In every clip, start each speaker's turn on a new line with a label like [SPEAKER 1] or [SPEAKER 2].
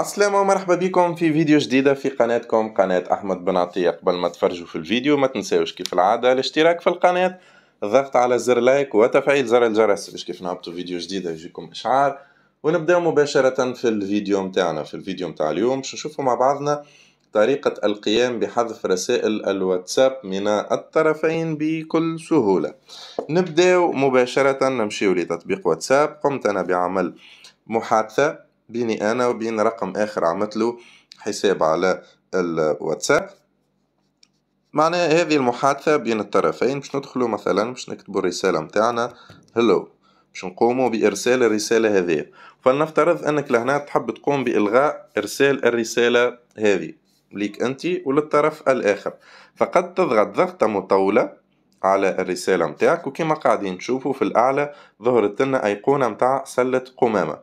[SPEAKER 1] السلام ومرحبا بكم في فيديو جديدة في قناتكم قناة أحمد بن عطية قبل ما تفرجوا في الفيديو ما تنساوش كيف العادة الاشتراك في القناة الضغط على زر لايك وتفعيل زر الجرس باش كيف نهبطوا فيديو جديدة يجيكم إشعار ونبداو مباشرة في الفيديو متاعنا في الفيديو متاع اليوم باش نشوفوا مع بعضنا طريقة القيام بحذف رسائل الواتساب من الطرفين بكل سهولة نبداو مباشرة نمشيو لتطبيق واتساب قمت أنا بعمل محادثة بيني أنا وبين رقم آخر عملتله حساب على الواتساب معناها هذه المحادثة بين الطرفين باش ندخلو مثلا باش نكتبو الرسالة متاعنا هلو باش نقومو بإرسال الرسالة هذه فلنفترض أنك لهنا تحب تقوم بإلغاء إرسال الرسالة هذه ليك أنت وللطرف الآخر فقد تضغط ضغطة مطولة على الرسالة متاعك وكما قاعدين نشوفوا في الأعلى ظهرت لنا أيقونة متاع سلة قمامة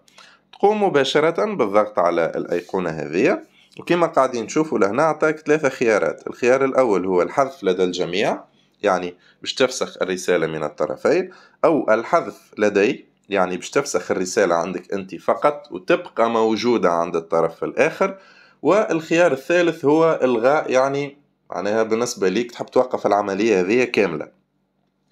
[SPEAKER 1] قوم مباشرة بالضغط على الأيقونة هذه وكما قاعدين نشوفوا لهنا عطاك ثلاثة خيارات الخيار الأول هو الحذف لدى الجميع يعني باش تفسخ الرسالة من الطرفين أو الحذف لدي يعني باش تفسخ الرسالة عندك أنت فقط وتبقى موجودة عند الطرف الآخر والخيار الثالث هو إلغاء يعني معناها بالنسبة ليك تحب توقف العملية هذه كاملة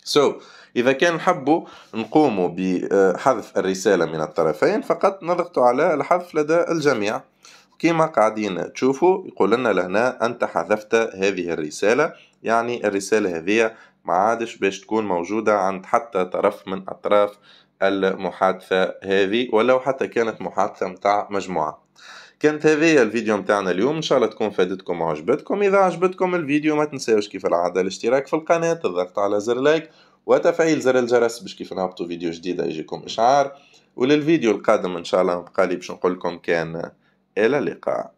[SPEAKER 1] سو so, إذا كان نحبوا نقوموا بحذف الرسالة من الطرفين فقط نضغط على الحذف لدى الجميع كما قاعدين تشوفوا يقول لنا لهنا أنت حذفت هذه الرسالة يعني الرسالة هذه ما عادش باش تكون موجودة عند حتى طرف من أطراف المحادثة هذه ولو حتى كانت محادثة متاع مجموعة كانت هذه الفيديو متاعنا اليوم ان شاء الله تكون فادتكم وعجبتكم اذا عجبتكم الفيديو ما تنساوش كيف العاده الاشتراك في القناه الضغط على زر لايك وتفعيل زر الجرس باش كيف نهبطوا فيديو جديد يجيكم اشعار وللفيديو القادم ان شاء الله نبقى لي باش نقول لكم كان الى اللقاء